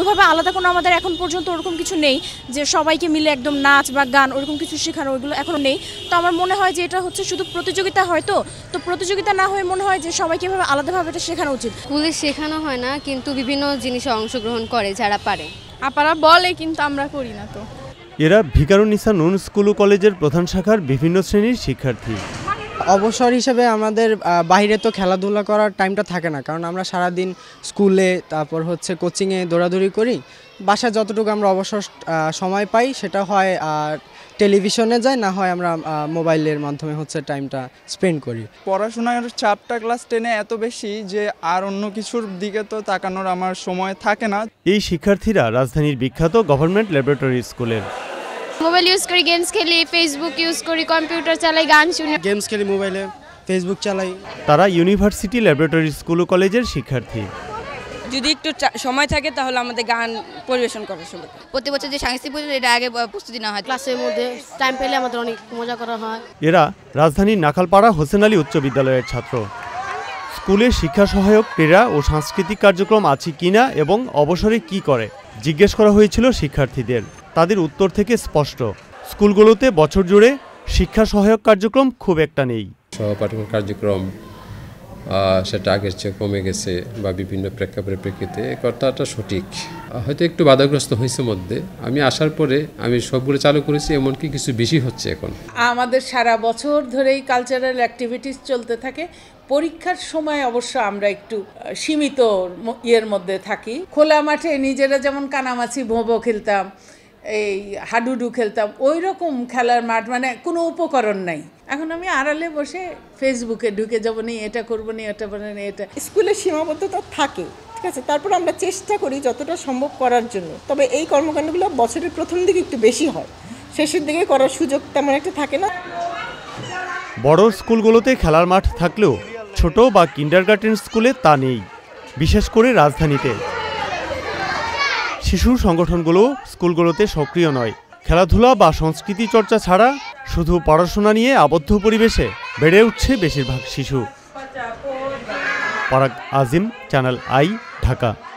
ওইভাবে আলাদা কোনো আমাদের এখন পর্যন্ত ওরকম কিছু নেই যে সবাইকে মিলে একদম নাচ বা গান ওরকম কিছু শেখানো ওইগুলো এখনও নেই তো আমার মনে হয় যে এটা হচ্ছে শুধু প্রতিযোগিতা হয় তো তো প্রতিযোগিতা না হয়ে মনে হয় যে সবাইকে এভাবে আলাদাভাবে এটা শেখানো উচিত স্কুলে শেখানো হয় না কিন্তু বিভিন্ন জিনিসে অংশগ্রহণ করে যারা পারে আপনারা বলে কিন্তু আমরা করি না তো এরা ভিকারুনিসা নুন স্কুল ও কলেজের প্রধান শাখার বিভিন্ন শ্রেণীর শিক্ষার্থী অবসর হিসেবে আমাদের বাইরে তো খেলাধুলা করার টাইমটা থাকে না কারণ আমরা সারাদিন স্কুলে তারপর হচ্ছে কোচিংয়ে দৌড়াদৌড়ি করি বাসায় যতটুকু আমরা অবসর সময় পাই সেটা হয় আর টেলিভিশনে যায় না হয় আমরা মোবাইলের মাধ্যমে হচ্ছে টাইমটা স্পেন্ড করি পড়াশোনার চাপটা ক্লাস টেনে এত বেশি যে আর অন্য কিছুর দিকে তো তাকানোর আমার সময় থাকে না এই শিক্ষার্থীরা রাজধানীর বিখ্যাত গভর্নমেন্ট ল্যাবরেটরি স্কুলের মোবাইল ইউজ করি গেমস খেলি ফেসবুক ইউজ করি কম্পিউটার চালাই গান শুনি গেমস খেলি মোবাইলে ফেসবুক চালাই তারা ইউনিভার্সিটি ল্যাবরেটরি স্কুল ও কলেজের শিক্ষার্থী যদি একটু সময় থাকে তাহলে আমাদের গান পরিবেশন করার সময় প্রতি বছর যে সাংস্কৃতিক পুজো এটা আগে প্রস্তুতি নেওয়া হয় ক্লাসের মধ্যে টাইম পেলে আমাদের অনেক মজা করা হয় এরা রাজধানীর নাখালপাড়া হোসেন আলী উচ্চ বিদ্যালয়ের ছাত্র স্কুলে শিক্ষা সহায়ক ক্রীড়া ও সাংস্কৃতিক কার্যক্রম আছে কিনা এবং অবসরে কি করে জিজ্ঞেস করা হয়েছিল শিক্ষার্থীদের তাদের উত্তর থেকে স্পষ্ট স্কুলগুলোতে বছর জুড়ে শিক্ষা সহায়ক কার্যক্রম খুব একটা নেই সহপাঠন কার্যক্রম সেটা আগের চেয়ে কমে গেছে বা বিভিন্ন প্রেক্ষাপটের প্রেক্ষিতে কথাটা সঠিক হয়তো একটু বাধাগ্রস্ত হয়েছে মধ্যে আমি আসার পরে আমি সবগুলো চালু করেছি এমনকি কিছু বেশি হচ্ছে এখন আমাদের সারা বছর ধরেই কালচারাল অ্যাক্টিভিটিস চলতে থাকে পরীক্ষার সময় অবশ্য আমরা একটু সীমিত ইয়ের মধ্যে থাকি খোলা মাঠে নিজেরা যেমন কানামাছি ভোবো খেলতাম এই হাডুডু খেলতাম ওই রকম খেলার মাঠ মানে কোনো উপকরণ নাই এখন আমি আড়ালে বসে ফেসবুকে ঢুকে যাবো নি এটা করবো নি এটা করবো নি এটা স্কুলের সীমাবদ্ধতা থাকে ঠিক আছে তারপর আমরা চেষ্টা করি যতটা সম্ভব করার জন্য তবে এই কর্মকাণ্ডগুলো বছরের প্রথম দিকে একটু বেশি হয় শেষের দিকে করার সুযোগ তেমন একটা থাকে না বড় স্কুলগুলোতে খেলার মাঠ থাকলেও ছোট বা কিন্ডারগার্টেন স্কুলে তা নেই বিশেষ করে রাজধানীতে শিশুর সংগঠনগুলো স্কুলগুলোতে সক্রিয় নয় খেলাধুলা বা সংস্কৃতি চর্চা ছাড়া শুধু পড়াশোনা নিয়ে আবদ্ধ পরিবেশে বেড়ে উঠছে বেশিরভাগ শিশু পরাগ আজিম চ্যানেল আই ঢাকা